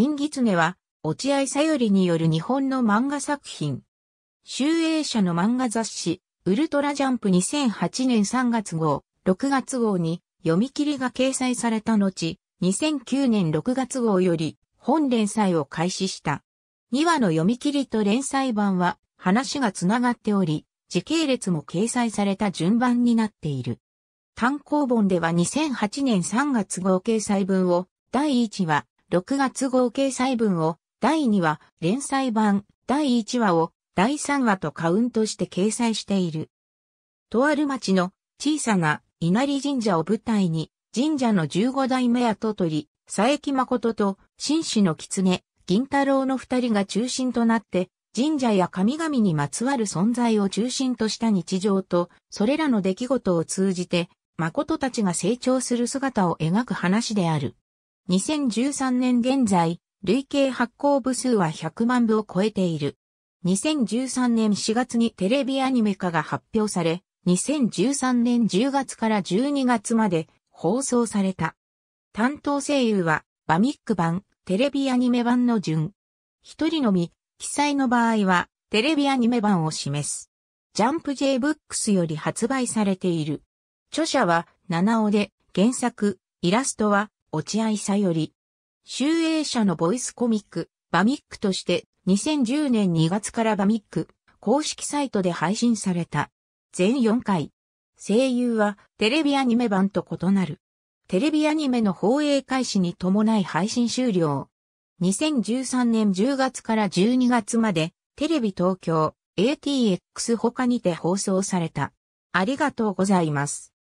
銀狐は、落合さよりによる日本の漫画作品。集英社の漫画雑誌、ウルトラジャンプ2008年3月号、6月号に読み切りが掲載された後、2009年6月号より本連載を開始した。2話の読み切りと連載版は話がつながっており、時系列も掲載された順番になっている。単行本では2008年3月号掲載分を第1話、6月号掲載分を第2話、連載版、第1話を第3話とカウントして掲載している。とある町の小さな稲荷神社を舞台に、神社の15代目跡取り、佐伯誠と紳士の狐、銀太郎の二人が中心となって、神社や神々にまつわる存在を中心とした日常と、それらの出来事を通じて、誠たちが成長する姿を描く話である。2013年現在、累計発行部数は100万部を超えている。2013年4月にテレビアニメ化が発表され、2013年10月から12月まで放送された。担当声優は、バミック版、テレビアニメ版の順。一人のみ、記載の場合は、テレビアニメ版を示す。ジャンプ J ブックスより発売されている。著者は、七尾で、原作、イラストは、落合さより。集英社のボイスコミック、バミックとして2010年2月からバミック公式サイトで配信された。全4回。声優はテレビアニメ版と異なる。テレビアニメの放映開始に伴い配信終了。2013年10月から12月までテレビ東京 ATX 他にて放送された。ありがとうございます。